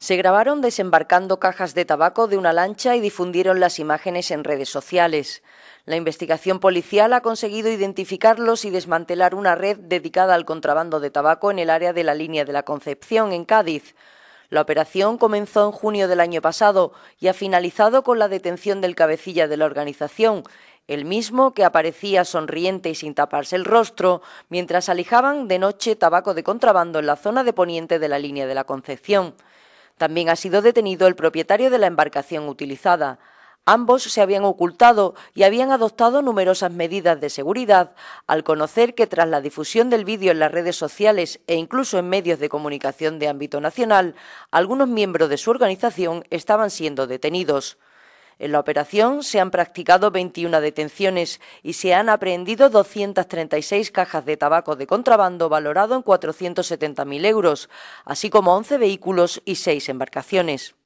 Se grabaron desembarcando cajas de tabaco de una lancha y difundieron las imágenes en redes sociales. La investigación policial ha conseguido identificarlos y desmantelar una red dedicada al contrabando de tabaco en el área de la línea de la Concepción, en Cádiz. La operación comenzó en junio del año pasado y ha finalizado con la detención del cabecilla de la organización, el mismo que aparecía sonriente y sin taparse el rostro mientras alijaban de noche tabaco de contrabando en la zona de poniente de la línea de la Concepción. También ha sido detenido el propietario de la embarcación utilizada. Ambos se habían ocultado y habían adoptado numerosas medidas de seguridad al conocer que tras la difusión del vídeo en las redes sociales e incluso en medios de comunicación de ámbito nacional, algunos miembros de su organización estaban siendo detenidos. En la operación se han practicado 21 detenciones y se han aprehendido 236 cajas de tabaco de contrabando valorado en 470.000 euros, así como 11 vehículos y 6 embarcaciones.